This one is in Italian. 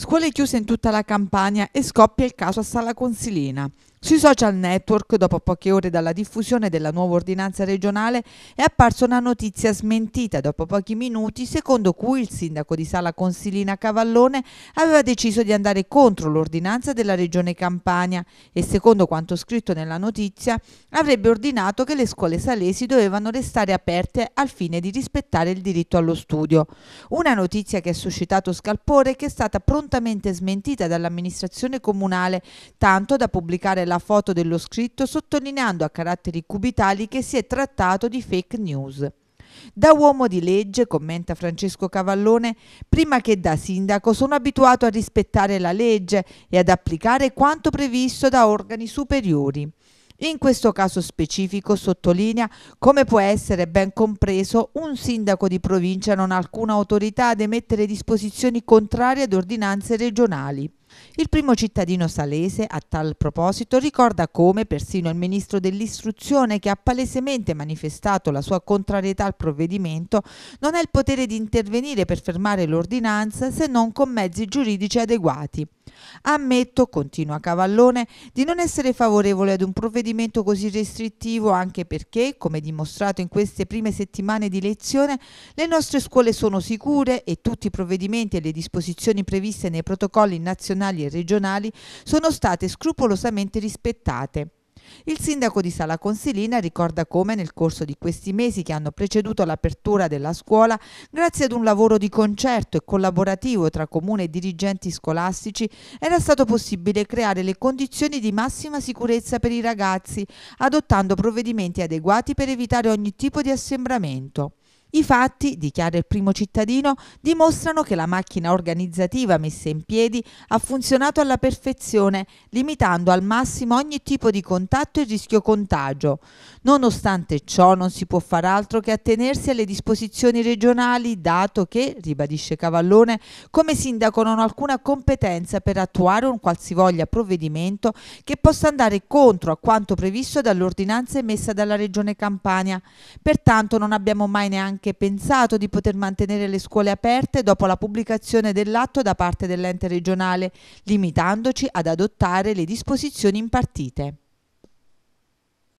Scuole chiuse in tutta la campagna e scoppia il caso a Sala Consilina. Sui social network, dopo poche ore dalla diffusione della nuova ordinanza regionale, è apparsa una notizia smentita dopo pochi minuti, secondo cui il sindaco di Sala Consilina Cavallone aveva deciso di andare contro l'ordinanza della regione Campania e, secondo quanto scritto nella notizia, avrebbe ordinato che le scuole salesi dovevano restare aperte al fine di rispettare il diritto allo studio. Una notizia che ha suscitato scalpore e che è stata prontamente smentita dall'amministrazione comunale, tanto da pubblicare la foto dello scritto sottolineando a caratteri cubitali che si è trattato di fake news. Da uomo di legge, commenta Francesco Cavallone, prima che da sindaco sono abituato a rispettare la legge e ad applicare quanto previsto da organi superiori. In questo caso specifico sottolinea come può essere ben compreso un sindaco di provincia non ha alcuna autorità ad emettere disposizioni contrarie ad ordinanze regionali. Il primo cittadino salese a tal proposito ricorda come persino il ministro dell'istruzione che ha palesemente manifestato la sua contrarietà al provvedimento non ha il potere di intervenire per fermare l'ordinanza se non con mezzi giuridici adeguati. Ammetto, continua Cavallone, di non essere favorevole ad un provvedimento così restrittivo anche perché, come dimostrato in queste prime settimane di lezione, le nostre scuole sono sicure e tutti i provvedimenti e le disposizioni previste nei protocolli nazionali e regionali sono state scrupolosamente rispettate. Il sindaco di Sala Consilina ricorda come nel corso di questi mesi che hanno preceduto l'apertura della scuola, grazie ad un lavoro di concerto e collaborativo tra comune e dirigenti scolastici, era stato possibile creare le condizioni di massima sicurezza per i ragazzi, adottando provvedimenti adeguati per evitare ogni tipo di assembramento. I fatti, dichiara il primo cittadino, dimostrano che la macchina organizzativa messa in piedi ha funzionato alla perfezione, limitando al massimo ogni tipo di contatto e rischio contagio. Nonostante ciò non si può far altro che attenersi alle disposizioni regionali, dato che, ribadisce Cavallone, come sindaco non ho alcuna competenza per attuare un qualsivoglia provvedimento che possa andare contro a quanto previsto dall'ordinanza emessa dalla Regione Campania. Pertanto non abbiamo mai neanche anche pensato di poter mantenere le scuole aperte dopo la pubblicazione dell'atto da parte dell'ente regionale, limitandoci ad adottare le disposizioni impartite.